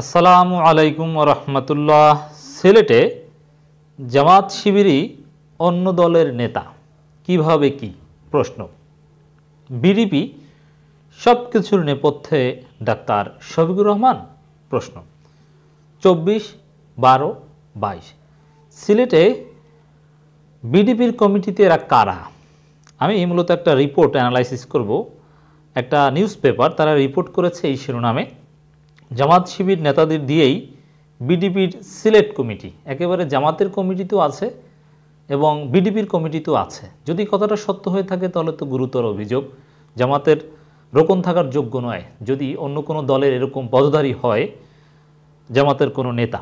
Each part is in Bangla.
আসসালামু আলাইকুম রহমতুল্লাহ সিলেটে জামাত শিবিরই অন্য দলের নেতা কিভাবে কি প্রশ্ন বিডিপি সব কিছুর নেপথ্যে ডাক্তার শফিকুর রহমান প্রশ্ন চব্বিশ বারো বাইশ সিলেটে বিডিপির কমিটিতে এরা কারা আমি মূলত একটা রিপোর্ট অ্যানালাইসিস করব একটা নিউজ পেপার তারা রিপোর্ট করেছে এই শিরোনামে জামাত শিবির নেতাদের দিয়েই বিডিপির সিলেক্ট কমিটি একেবারে জামাতের কমিটিতেও আছে এবং বিডিপির কমিটিতেও আছে যদি কথাটা সত্য হয়ে থাকে তাহলে তো গুরুতর অভিযোগ জামাতের রোকন থাকার যোগ্য নয় যদি অন্য কোনো দলের এরকম পদধারী হয় জামাতের কোনো নেতা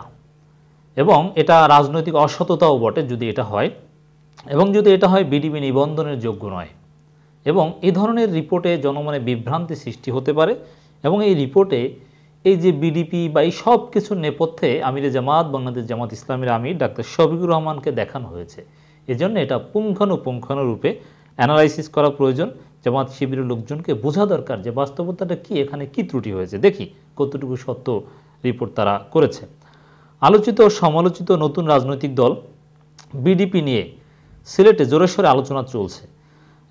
এবং এটা রাজনৈতিক অসততাও বটে যদি এটা হয় এবং যদি এটা হয় বিডিপি নিবন্ধনের যোগ্য নয় এবং এ ধরনের রিপোর্টে জনমনে বিভ্রান্তি সৃষ্টি হতে পারে এবং এই রিপোর্টে এই যে বিডিপি বা এই সব কিছুর নেপথ্যে আমিরে জামাত বাংলাদেশ জামাত ইসলামের আমির ডাক্তার শফিকুর রহমানকে দেখানো হয়েছে এজন্য এটা রূপে অ্যানালাইসিস করা প্রয়োজন জামাত শিবিরের লোকজনকে বোঝা দরকার যে বাস্তবতাটা কি এখানে কি ত্রুটি হয়েছে দেখি কতটুকু সত্য রিপোর্ট তারা করেছে আলোচিত ও সমালোচিত নতুন রাজনৈতিক দল বিডিপি নিয়ে সিলেটে জোরেশ্বরে আলোচনা চলছে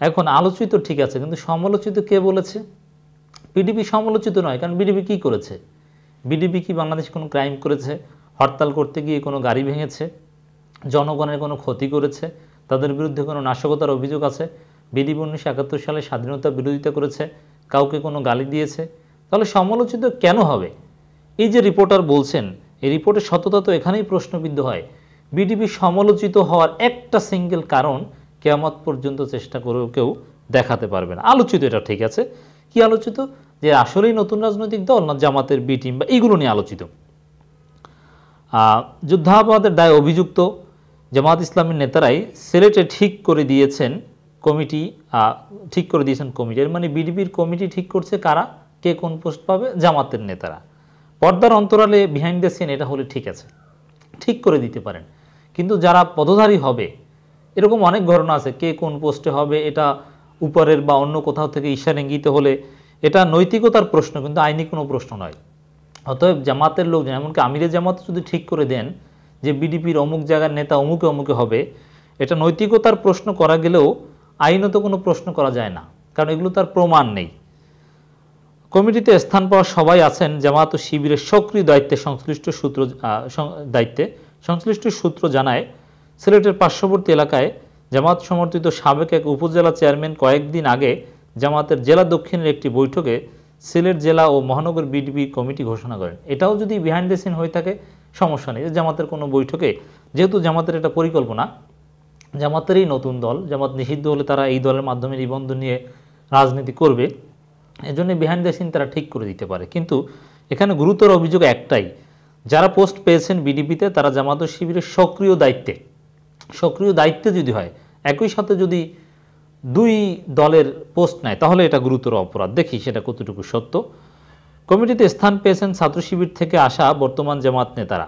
এখন আলোচিত ঠিক আছে কিন্তু সমালোচিত কে বলেছে বিডিপি সমালোচিত নয় কারণ বিডিপি কী করেছে বিডিপি কি বাংলাদেশ কোনো ক্রাইম করেছে হরতাল করতে গিয়ে কোনো গাড়ি ভেঙেছে জনগণের কোনো ক্ষতি করেছে তাদের বিরুদ্ধে কোনো নাশকতার অভিযোগ আছে বিডিপি উনিশশো একাত্তর সালে স্বাধীনতা বিরোধিতা করেছে কাউকে কোনো গালি দিয়েছে তাহলে সমালোচিত কেন হবে এই যে রিপোর্টার বলছেন এই রিপোর্টের সততা তো এখানেই প্রশ্নবিদ্ধ হয় বিডিপি সমালোচিত হওয়ার একটা সিঙ্গেল কারণ কেয়ামত পর্যন্ত চেষ্টা করেও কেউ দেখাতে পারবে না আলোচিত এটা ঠিক আছে কি আলোচিত যে আসলেই নতুন রাজনৈতিক দল না জামাতের বি টিম বা এইগুলো নিয়ে আলোচিত যুদ্ধাপরাধের দায় অভিযুক্ত জামাত ইসলামের নেতারাই সিলেটে ঠিক করে দিয়েছেন কমিটি ঠিক করে দিয়েছেন কমিটি মানে বিডিপির কমিটি ঠিক করছে কারা কে কোন পোস্ট পাবে জামাতের নেতারা পর্দার অন্তরালে বিহাইন্ড দ্য সিন এটা হলে ঠিক আছে ঠিক করে দিতে পারেন কিন্তু যারা পদধারী হবে এরকম অনেক ঘটনা আছে কে কোন পোস্টে হবে এটা উপরের বা অন্য কোথাও থেকে ঈশান ইঙ্গিত হলে এটা নৈতিকতার প্রশ্ন কিন্তু আইনি কোনো প্রশ্ন নয় অতএব জামাতের লোকজন এমনকি আমিরে জামাত যদি ঠিক করে দেন যে বিডিপির অমুক জায়গার নেতা অমুকে অমুকে হবে এটা নৈতিকতার প্রশ্ন করা গেলেও আইনত কোনো প্রশ্ন করা যায় না কারণ এগুলো তার প্রমাণ নেই কমিটিতে স্থান পাওয়া সবাই আছেন জামাত ও শিবিরের সক্রিয় দায়িত্বে সংশ্লিষ্ট সূত্র দায়িত্বে সংশ্লিষ্ট সূত্র জানায় সিলেটের পার্শ্ববর্তী এলাকায় জামাত সমর্থিত সাবেক এক উপজেলা চেয়ারম্যান কয়েকদিন আগে জামাতের জেলা দক্ষিণের একটি বৈঠকে সিলেট জেলা ও মহানগর বিডিবি কমিটি ঘোষণা করেন এটাও যদি বিহাইন্ড দ্য সিন হয়ে থাকে সমস্যা নেই জামাতের কোনো বৈঠকে যেহেতু জামাতের এটা পরিকল্পনা জামাতেরই নতুন দল জামাত নিষিদ্ধ হলে তারা এই দলের মাধ্যমে নিবন্ধন নিয়ে রাজনীতি করবে এজন্য বিহাইন্ড দ্য সিন তারা ঠিক করে দিতে পারে কিন্তু এখানে গুরুতর অভিযোগ একটাই যারা পোস্ট পেয়েছেন বিডিপিতে তারা জামাত শিবিরের সক্রিয় দায়িত্বে সক্রিয় দায়িত্ব যদি হয় একই সাথে যদি দুই দলের পোস্ট নেয় তাহলে এটা গুরুতর অপরাধ দেখি সেটা কতটুকু সত্য কমিটিতে স্থান পেয়েছেন ছাত্র শিবির থেকে আসা বর্তমান জামাত নেতারা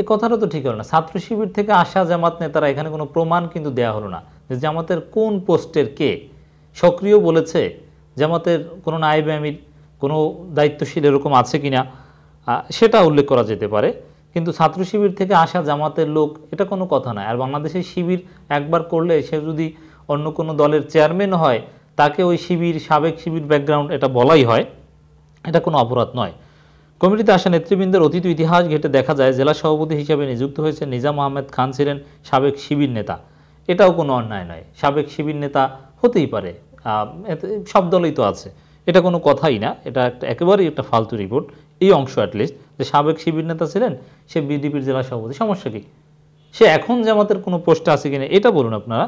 এ কথাটা তো ঠিক হলো না ছাত্র শিবির থেকে আসা জামাত নেতারা এখানে কোনো প্রমাণ কিন্তু দেয়া হলো না যে জামাতের কোন পোস্টের কে সক্রিয় বলেছে জামাতের কোনো নায়েব আমির কোনো দায়িত্বশীল এরকম আছে কিনা সেটা উল্লেখ করা যেতে পারে কিন্তু ছাত্র শিবির থেকে আসা জামাতের লোক এটা কোনো কথা নয় আর বাংলাদেশের শিবির একবার করলে সে যদি অন্য কোনো দলের চেয়ারম্যান হয় তাকে ওই শিবির সাবেক শিবির ব্যাকগ্রাউন্ড এটা বলাই হয় এটা কোনো অপরাধ নয় কমিটিতে আসা নেতৃবৃন্দের অতীত ইতিহাস ঘেটে দেখা যায় জেলা সভাপতি হিসেবে নিযুক্ত হয়েছে নিজাম আহমেদ খান ছিলেন সাবেক শিবির নেতা এটাও কোনো অন্যায় নয় সাবেক শিবির নেতা হতেই পারে সব দলই তো আছে এটা কোনো কথাই না এটা একটা একেবারেই একটা ফালতু রিপোর্ট এই অংশ অ্যাটলিস্ট যে সাবেক শিবির নেতা ছিলেন সে বিজেপির জেলা সভাপতি সমস্যা কী সে এখন জামাতের কোনো পোস্টে আছে কিনা এটা বলুন আপনারা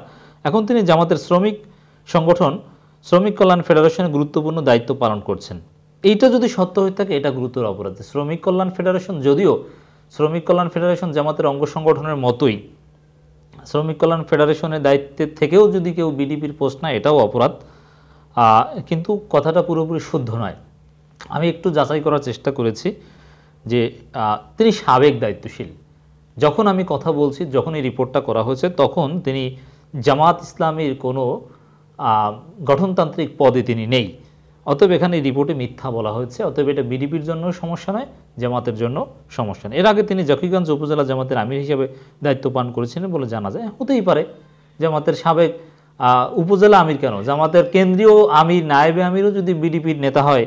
এখন তিনি জামাতের শ্রমিক সংগঠন শ্রমিক কল্যাণ ফেডারেশনের গুরুত্বপূর্ণ দায়িত্ব পালন করছেন এইটা যদি সত্য হয়ে থাকে এটা গুরুতর অপরাধ শ্রমিক কল্যাণ ফেডারেশন যদিও শ্রমিক কল্যাণ ফেডারেশন জামাতের অঙ্গ সংগঠনের মতোই শ্রমিক কল্যাণ ফেডারেশনের দায়িত্বের থেকেও যদি কেউ বিডিপির পোস্ট না এটাও অপরাধ কিন্তু কথাটা পুরোপুরি শুদ্ধ নয় আমি একটু যাচাই করার চেষ্টা করেছি যে তিনি সাবেক দায়িত্বশীল যখন আমি কথা বলছি যখন এই রিপোর্টটা করা হয়েছে তখন তিনি জামাত ইসলামের কোনো গঠনতান্ত্রিক পদে তিনি নেই অতএব এখানে রিপোর্টে মিথ্যা বলা হয়েছে অতএব এটা বিডিপির জন্য সমস্যা নয় জামাতের জন্য সমস্যা নয় এর আগে তিনি জকিগঞ্জ উপজেলা জামাতের আমির হিসেবে দায়িত্ব পান করেছিলেন বলে জানা যায় হতেই পারে জামাতের সাবেক উপজেলা আমির কেন জামাতের কেন্দ্রীয় আমির নায়েবে আমিরও যদি বিডিপির নেতা হয়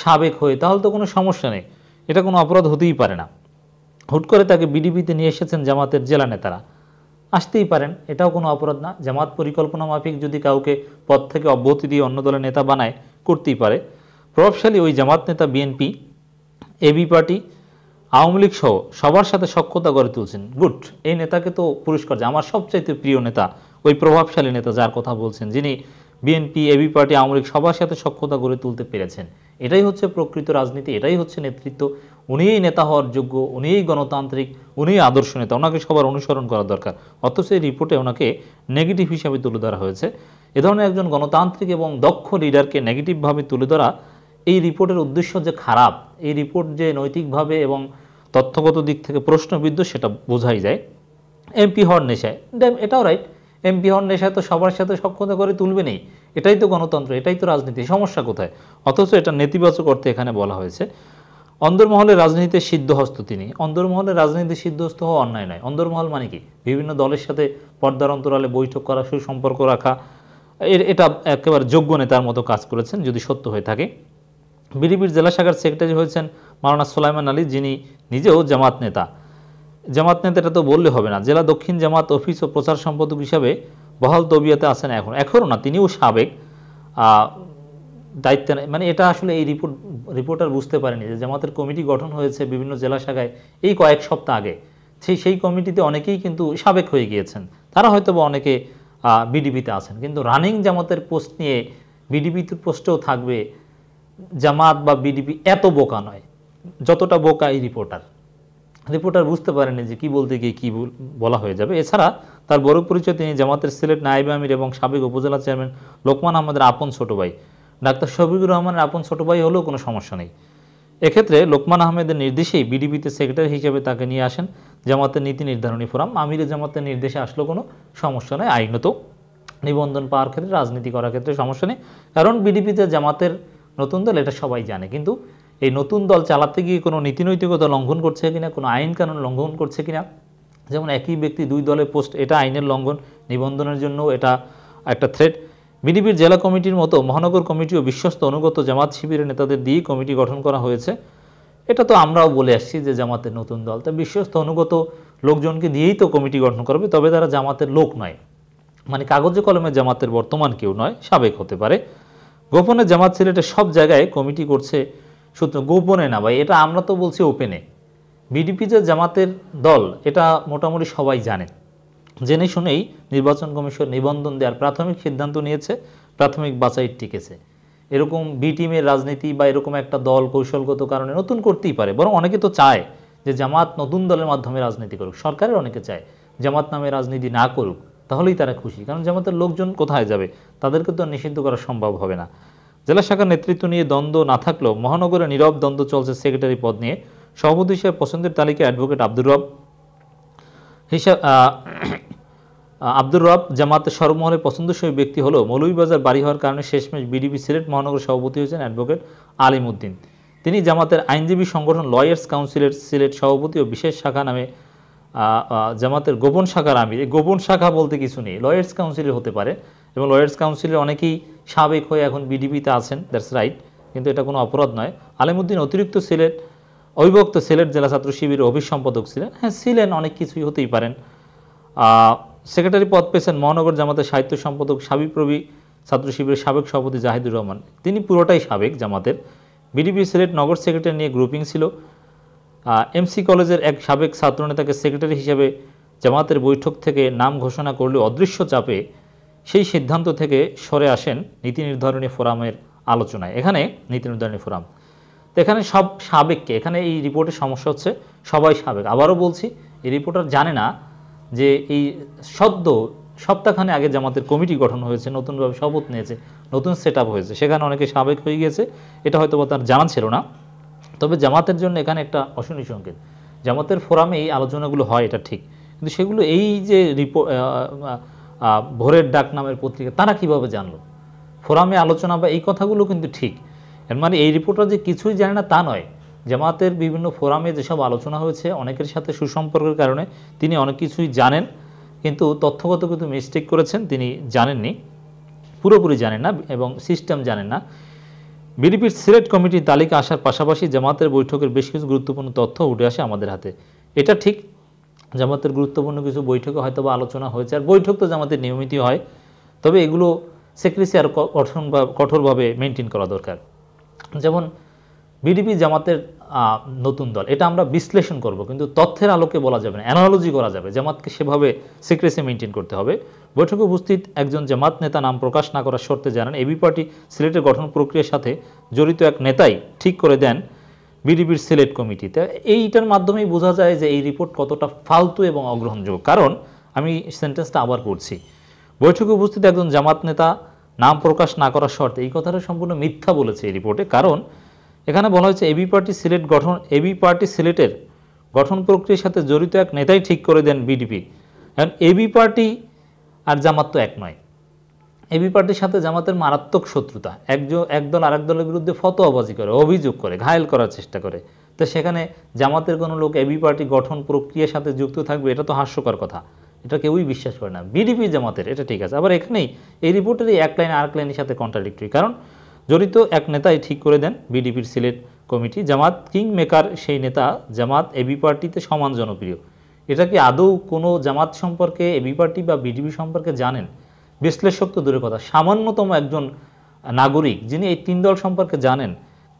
সাবেক হয়ে তাহলে তো কোনো সমস্যা নেই এটা কোনো অপরাধ হতেই পারে না হুট করে তাকে বিডিপিতে নিয়ে এসেছেন জামাতের জেলা নেতারা আসতেই পারেন এটাও কোনো অপরাধ না জামাত পরিকল্পনা মাফিক যদি কাউকে পদ থেকে অব্যাহতি দিয়ে অন্য দলের নেতা বানায় করতেই পারে প্রভাবশালী ওই জামাত নেতা বিএনপি এবি পার্টি আওয়ামী লীগ সহ সবার সাথে সক্ষতা গড়ে তুলছেন গুড এই নেতাকে তো পুরস্কার যে আমার সবচাইতে প্রিয় নেতা ওই প্রভাবশালী নেতা যার কথা বলছেন যিনি বিএনপি এবি পার্টি আওয়ামী লীগ সবার সাথে সক্ষতা গড়ে তুলতে পেরেছেন এটাই হচ্ছে প্রকৃত রাজনীতি এটাই হচ্ছে নেতৃত্ব উনিই নেতা হওয়ার যোগ্য উনিই গণতান্ত্রিক উনিই আদর্শ নেতা ওনাকে সবার অনুসরণ করা দরকার অথচ এই রিপোর্টে ওনাকে নেগেটিভ হিসাবে তুলে ধরা হয়েছে এ ধরনের একজন গণতান্ত্রিক এবং দক্ষ লিডারকে নেগেটিভভাবে তুলে ধরা এই রিপোর্টের উদ্দেশ্য যে খারাপ এই রিপোর্ট যে নৈতিকভাবে এবং তথ্যগত দিক থেকে প্রশ্নবিদ্ধ সেটা বোঝাই যায় এমপি হওয়ার নেশায় এটাও রাইট এমপি হওয়ার নেশায় তো সবার সাথে সক্ষমতা করে তুলবে নেই এটাই তো গণতন্ত্র এটাই তো রাজনীতি সমস্যা কোথায় অথচ এটা নেতিবাচক অর্থে এখানে বলা হয়েছে অন্দরমহলের রাজনীতিতে সিদ্ধহস্ত তিনি অন্দরমহলের রাজনীতি সিদ্ধহস্ত হওয়া অন্যায় নয় অন্দরমহল মানে কি বিভিন্ন দলের সাথে পর্দার অন্তরালে বৈঠক করা সুসম্পর্ক রাখা এর এটা একেবারে যোগ্য নেতার মতো কাজ করেছেন যদি সত্য হয়ে থাকে বিডিপির জেলা শাখার সেক্রেটারি হয়েছেন মারানা সোলাইমান আলী যিনি নিজেও জামাত নেতা জামাত নেতা এটা তো বললে হবে না জেলা দক্ষিণ জামাত অফিস ও প্রচার সম্পাদক হিসাবে বহাল তবিয়াতে আছেন এখন এখনও না তিনিও সাবেক দায়িত্ব মানে এটা আসলে এই রিপোর্ট রিপোর্টার বুঝতে পারেনি যে জামাতের কমিটি গঠন হয়েছে বিভিন্ন জেলা শাখায় এই কয়েক সপ্তাহ আগে সেই সেই কমিটিতে অনেকেই কিন্তু সাবেক হয়ে গিয়েছেন তারা হয়তো বা অনেকে বিডিপিতে আছেন কিন্তু রানিং জামাতের পোস্ট নিয়ে বিডিপিতে পোস্টেও থাকবে জামাত বা বিডিপি এত বোকা নয় যতটা বোকা এই রিপোর্টার রিপোর্টার বুঝতে পারেনি যে কি বলতে গিয়ে কী বলা হয়ে যাবে এছাড়া তার বড় পরিচয় তিনি জামাতের সিলেট নাইব আমির এবং সাবেক উপজেলা চেয়ারম্যান লোকমান আহমদের আপন ছোট ভাই ডাক্তার শফিকুর রহমানের আপন ছোট ভাই হলেও কোনো সমস্যা নেই এক্ষেত্রে লোকমান আহমেদের নির্দেশেই বিডিপিতে সেক্রেটারি হিসেবে তাকে নিয়ে আসেন জামাতের নীতি নির্ধারণী ফোরাম আমিরের জামাতের নির্দেশে আসলেও কোনো সমস্যা নেই আইনত নিবন্ধন পাওয়ার ক্ষেত্রে রাজনীতি করার ক্ষেত্রে সমস্যা নেই কারণ বিডিপিতে জামাতের নতুন দল এটা সবাই জানে কিন্তু এই নতুন দল চালাতে গিয়ে কোনো নীতিনৈতিকতা লঙ্ঘন করছে কিনা কোনো আইন কানুন লঙ্ঘন করছে কিনা যেমন একই ব্যক্তি দুই দলে পোস্ট এটা আইনের লঙ্ঘন নিবন্ধনের জন্য এটা একটা থ্রেট বিডিপির জেলা কমিটির মতো মহানগর কমিটিও বিশ্বস্ত অনুগত জামাত শিবিরের নেতাদের দিয়ে কমিটি গঠন করা হয়েছে এটা তো আমরাও বলে আসছি যে জামাতের নতুন দল তা বিশ্বস্ত অনুগত লোকজনকে দিয়েই তো কমিটি গঠন করবে তবে তারা জামাতের লোক নয় মানে কাগজে কলমে জামাতের বর্তমান কেউ নয় সাবেক হতে পারে গোপনে জামাত সিলেটের সব জায়গায় কমিটি করছে সূত্র গোপনে না ভাই এটা আমরা তো বলছি ওপেনে বিডিপি যে জামাতের দল এটা মোটামুটি সবাই জানে জেনে শুনেই নির্বাচন কমিশন নিবন্ধন দেওয়ার প্রাথমিক সিদ্ধান্ত নিয়েছে প্রাথমিক বাছাই টিকেছে এরকম বি টিমের রাজনীতি বা এরকম একটা দল কৌশলগত কারণে নতুন করতেই পারে বরং অনেকে তো চায় যে জামাত নতুন দলের মাধ্যমে রাজনীতি করুক সরকারের অনেকে চায় জামাত নামে রাজনীতি না করুক তাহলেই তারা খুশি কারণ জামাতের লোকজন কোথায় যাবে তাদেরকে তো নিষিদ্ধ করা সম্ভব হবে না জেলা শাখার নেতৃত্ব নিয়ে দ্বন্দ্ব না থাকলেও মহানগরে নীরব দ্বন্দ্ব চলছে সেক্রেটারি পদ নিয়ে সভাপতি হিসেবে পছন্দের তালিকা অ্যাডভোকেট আব্দুর রব হিসাব আব্দুর রব জামাতের সর্বমহলে পছন্দসই ব্যক্তি হলেও মৌলভীবাজার বাড়ি হওয়ার কারণে শেষমেশ বিডিবি সিলেট মহানগর সভাপতি হয়েছেন অ্যাডভোকেট আলিম উদ্দিন তিনি জামাতের আইনজীবী সংগঠন লয়ার্স কাউন্সিলের সিলেট সভাপতি ও বিশেষ শাখা নামে জামাতের গোপন শাখার আমির গোপন শাখা বলতে কিছু নেই লয়ার্স কাউন্সিলের হতে পারে এবং লয়ার্স কাউন্সিলের অনেকেই সাবেক হয়ে এখন বিডিপিতে আছেন দ্যাটস রাইট কিন্তু এটা কোনো অপরাধ নয় আলিমুদ্দিন অতিরিক্ত সিলেট অবিভক্ত সিলেট জেলা ছাত্র শিবিরের অফিস সম্পাদক ছিলেন হ্যাঁ ছিলেন অনেক কিছুই হতেই পারেন সেক্রেটারি পদ পেয়েছেন মহানগর জামাতের সাহিত্য সম্পাদক সাবিপ্রবি ছাত্র শিবিরের সাবেক সভাপতি জাহিদুর রহমান তিনি পুরোটাই সাবেক জামাতের বিডিপি সিলেট নগর সেক্রেটারি নিয়ে গ্রুপিং ছিল এমসি কলেজের এক সাবেক ছাত্রনেতাকে সেক্রেটারি হিসেবে জামাতের বৈঠক থেকে নাম ঘোষণা করলে অদৃশ্য চাপে সেই সিদ্ধান্ত থেকে সরে আসেন নীতি নির্ধারণী ফোরামের আলোচনায় এখানে নীতি নির্ধারণী ফোরাম তো এখানে সব সাবেককে এখানে এই রিপোর্টের সমস্যা হচ্ছে সবাই সাবেক আবারও বলছি এই রিপোর্টার জানে না যে এই সদ্য সপ্তাহখানে আগে জামাতের কমিটি গঠন হয়েছে নতুনভাবে শপথ নিয়েছে নতুন সেট হয়েছে সেখানে অনেকে সাবেক হয়ে গেছে এটা হয়তো তার জানা ছিল না তবে জামাতের জন্য এখানে একটা অশনী সংকেত জামাতের ফোরামে এই আলোচনাগুলো হয় এটা ঠিক কিন্তু সেগুলো এই যে রিপোর্ট ভোরের ডাক নামের পত্রিকা তারা কিভাবে জানলো ফোরামে আলোচনা বা এই কথাগুলো কিন্তু ঠিক এর মানে এই রিপোর্টার যে কিছুই জানে না তা নয় জামাতের বিভিন্ন ফোরামে যেসব আলোচনা হয়েছে অনেকের সাথে সুসম্পর্কের কারণে তিনি অনেক কিছুই জানেন কিন্তু তথ্যগত কিন্তু মিস্টেক করেছেন তিনি জানেননি পুরোপুরি জানেন না এবং সিস্টেম জানেন না বিডিপির সিলেক্ট কমিটির তালিকা আসার পাশাপাশি জামাতের বৈঠকের বেশ কিছু গুরুত্বপূর্ণ তথ্য উঠে আসে আমাদের হাতে এটা ঠিক জামাতের গুরুত্বপূর্ণ কিছু বৈঠকে হয়তো বা আলোচনা হয়েছে আর বৈঠক তো জামাতের নিয়মিতই হয় তবে এগুলো সেক্রেসি আর কঠোর কঠোরভাবে মেনটেন করা দরকার যেমন বিডিপি জামাতের নতুন দল এটা আমরা বিশ্লেষণ করব কিন্তু তথ্যের আলোকে বলা যাবে না অ্যানালজি করা যাবে জামাতকে সেভাবে সিক্রেসি মেনটেন করতে হবে বৈঠকে উপস্থিত একজন জামাত নেতা নাম প্রকাশ না করার শর্তে জানান এবি পার্টি সিলেটের গঠন প্রক্রিয়ার সাথে জড়িত এক নেতাই ঠিক করে দেন বিডিপির সিলেক্ট কমিটিতে এইটার মাধ্যমেই বোঝা যায় যে এই রিপোর্ট কতটা ফালতু এবং অগ্রহণযোগ্য কারণ আমি সেন্টেন্সটা আবার করছি বৈঠকে উপস্থিত একজন জামাত নেতা নাম প্রকাশ না করার শর্তে এই কথাটা সম্পূর্ণ মিথ্যা বলেছে এই রিপোর্টে কারণ এখানে বলা হয়েছে এবি পার্টি সিলেট গঠন এবি পার্টি সিলেটের গঠন প্রক্রিয়ার সাথে জড়িত এক নেতাই ঠিক করে দেন বিডিপি কারণ এবি পার্টি আর জামাত তো এক নয় এবি পার্টির সাথে জামাতের মারাত্মক শত্রুতা একজন একদল আরেক দলের বিরুদ্ধে ফতোয়াবাজি করে অভিযোগ করে ঘায়েল করার চেষ্টা করে তো সেখানে জামাতের কোনো লোক এবি পার্টি গঠন প্রক্রিয়ার সাথে যুক্ত থাকবে এটা তো হাস্যকর কথা এটা কেউই বিশ্বাস করে না বিডিপি জামাতের এটা ঠিক আছে আবার এখানেই এই রিপোর্টেরই এক লাইন আর এক লাইনের সাথে কন্ট্রাডিক্টরি কারণ জড়িত এক নেতাই ঠিক করে দেন বিডিপির Sylhet committee Jamaat king maker সেই নেতা জামাত এবি পার্টিতে সমান জনপ্রিয় এটা কি আদৌ কোনো জামাত সম্পর্কে এবি পার্টি বা বিডিপি সম্পর্কে জানেন বিশ্লেষক তো দূরের কথা সামান্যতম একজন নাগরিক যিনি এই তিন দল সম্পর্কে জানেন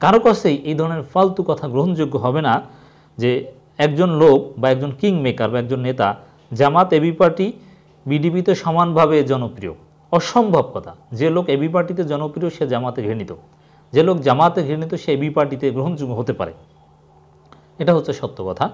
কারো কাছেই এই ধরনের ফালতু কথা গ্রহণযোগ্য হবে না যে একজন লোক বা একজন কিং মেকার বা একজন নেতা জামাত এবি পার্টি বিডিপিতে সমানভাবে জনপ্রিয় অসম্ভব কথা যে লোক এবি পার্টিতে জনপ্রিয় সে জামাতে ঘৃণিত যে লোক জামাতে ঘৃণিত সে এবি পার্টিতে গ্রহণযোগ্য হতে পারে এটা হচ্ছে সত্য কথা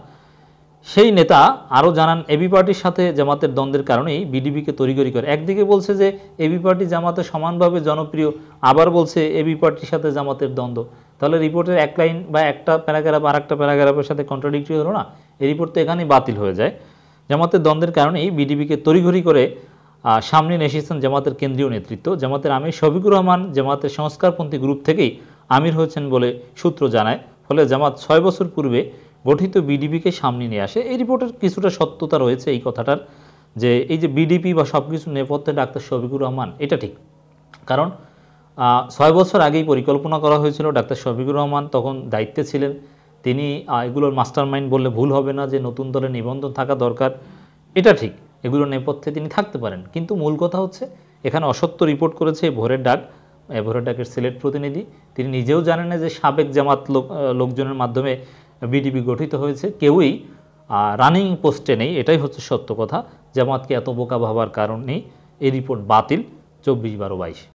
সেই নেতা আরও জানান এবি পার্টির সাথে জামাতের দ্বন্দ্বের কারণেই বিডিবিকে তরিগরি করে একদিকে বলছে যে এবি পার্টি জামাতে সমানভাবে জনপ্রিয় আবার বলছে এবি পার্টির সাথে জামাতের দ্বন্দ্ব তাহলে রিপোর্টের এক লাইন বা একটা প্যারাগ্রাফ আর একটা প্যারাগ্রাফের সাথে কন্ট্রাডিক্টরি হলো না এই রিপোর্ট তো এখানেই বাতিল হয়ে যায় জামাতের দ্বন্দ্বের কারণেই বিডিবিকে তরিঘড়ি করে সামনে এসেছেন জামাতের কেন্দ্রীয় নেতৃত্ব জামাতের আমির শফিকুর রহমান জামাতের সংস্কারপন্থী গ্রুপ থেকেই আমির হয়েছেন বলে সূত্র জানায় ফলে জামাত ছয় বছর পূর্বে গঠিত বিডিপিকে সামনে নিয়ে আসে এই রিপোর্টের কিছুটা সত্যতা রয়েছে এই কথাটার যে এই যে বিডিপি বা সব কিছু নেপথ্যে ডাক্তার শফিকুর রহমান এটা ঠিক কারণ ছয় বছর আগেই পরিকল্পনা করা হয়েছিল ডাক্তার শফিকুর রহমান তখন দায়িত্বে ছিলেন তিনি এগুলোর মাস্টার মাইন্ড বললে ভুল হবে না যে নতুন দলে নিবন্ধন থাকা দরকার এটা ঠিক এগুলোর নেপথ্যে তিনি থাকতে পারেন কিন্তু মূল কথা হচ্ছে এখানে অসত্য রিপোর্ট করেছে ভোরের ডাক ভোরের ডাকের সিলেট প্রতিনিধি তিনি নিজেও জানেন না যে সাবেক জামাত লোকজনের মাধ্যমে বিডিপি গঠিত হয়েছে কেউই রানিং পোস্টে নেই এটাই হচ্ছে সত্য কথা জামাতকে এত বোকা ভাবার কারণ নেই এই রিপোর্ট বাতিল চব্বিশ বারো বাইশ